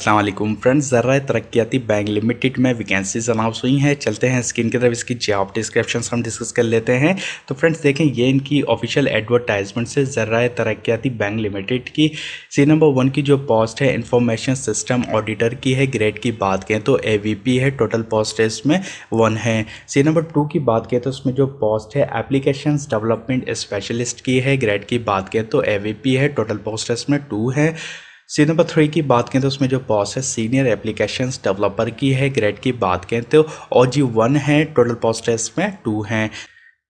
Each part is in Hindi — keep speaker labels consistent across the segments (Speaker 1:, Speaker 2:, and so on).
Speaker 1: Aslam friends Zarai Taraqiati bank limited में वैकेंसीज अनाउंस हुई हैं चलते हैं स्क्रीन की तरफ इसकी जॉब डिस्क्रिप्शन हम डिस्कस कर लेते हैं तो फ्रेंड्स देखें ये इनकी ऑफिशियल एडवर्टाइजमेंट से ज़र्रा तरक्याती बैंक लिमिटेड की सी नंबर वन की जो पोस्ट है इंफॉर्मेशन सिस्टम ऑडिटर की है ग्रेड की बात करें तो ए है टोटल पोस्ट है इसमें वन है सी नंबर टू की बात करें तो उसमें जो पोस्ट है एप्लीकेशन डेवलपमेंट स्पेशलिस्ट की है ग्रेड की बात करें तो ए है टोटल पोस्ट है इसमें टू है सी नंबर थ्री की बात करें तो उसमें जो पॉस है सीनियर एप्लीकेशन डेवलपर की है ग्रेड की बात करें तो ओ जी वन है टोटल पॉस्ट है इसमें टू हैं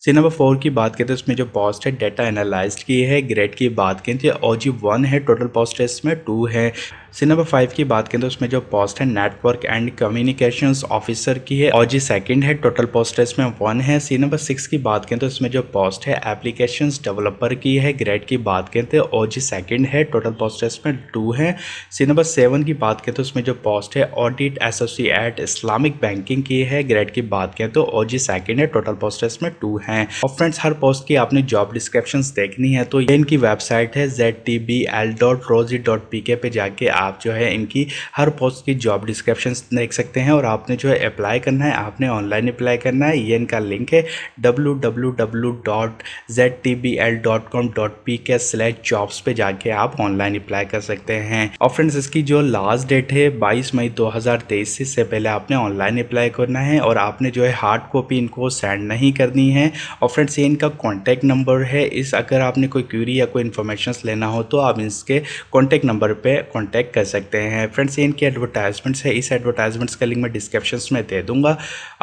Speaker 1: सी नंबर फोर की बात करें तो इसमें जो पॉस्ट है डेटा एनालाइज की है ग्रेड की बात करें तो ओ जी वन है टोटल पॉस्ट है इसमें टू है सी नंबर फाइव की बात करें तो उसमें जो पोस्ट है नेटवर्क एंड कम्युनिकेशन ऑफिसर की है और जी सेकेंड है टोटल पोस्ट है इसमें वन है सी नंबर सिक्स की बात करें तो इसमें जो पोस्ट है एप्लीकेशन डेवलपर की है ग्रेड की बात करें तो और जी सेकेंड है टोटल पोस्ट है इसमें टू है सी नंबर सेवन की बात करें तो उसमें जो पोस्ट है ऑडिट एसोसिएट इस्लामिक बैंकिंग की है ग्रेड की बात करें तो और जी सेकेंड है टोटल पोस्ट है इसमें टू है हैं और फ्रेंड्स हर पोस्ट की आपने जॉब डिस्क्रिप्शन देखनी है तो ये इनकी वेबसाइट है Z T B L dot रोजी डॉट पी के पे जाके आप जो है इनकी हर पोस्ट की जॉब डिस्क्रिप्शन देख सकते हैं और आपने जो है अप्लाई करना है आपने ऑनलाइन अप्लाई करना है ये इनका लिंक है W W W dot Z T B L dot com dot P K slash jobs पे जाके आप ऑनलाइन अप्लाई कर सकते हैं और फ्रेंड्स इसकी जो लास्ट डेट है 22 मई 2023 से इससे पहले आपने ऑनलाइन अप्लाई करना है और आपने जो है हार्ड कॉपी इनको सेंड नहीं करनी है और फ्रेंड्स ये इनका कॉन्टैक्ट नंबर है इस अगर आपने कोई क्यूरी या कोई इन्फॉर्मेशन लेना हो तो आप इसके कॉन्टैक्ट नंबर पर कॉन्टैक्ट कर सकते हैं फ्रेंड्स ये इनके एडवर्टाइजमेंट्स है इस एडवर्टाइजमेंट्स का लिंक मैं डिस्क्रिप्शन में दे दूँगा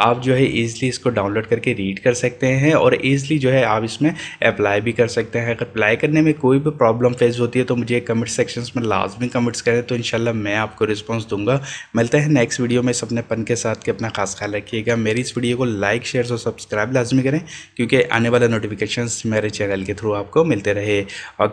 Speaker 1: आप जो है ईजिली इसको डाउनलोड करके रीड कर सकते हैं और ईजिली जो है आप इसमें अप्लाई भी कर सकते हैं अगर अप्लाई करने में कोई भी प्रॉब्लम फेस होती है तो मुझे कमेंट सेक्शन में लाजमी कमेंट्स करें तो इनशाला मैं आपको रिस्पॉन्स दूंगा मिलते हैं नेक्स्ट वीडियो में इस अपने पन के साथ के अपना खास ख्याल रखिएगा मेरी इस वीडियो को लाइक शेयर और सब्सक्राइब लाजमी करें क्योंकि आने वाले नोटिफिकेशंस मेरे चैनल के थ्रू आपको मिलते रहे और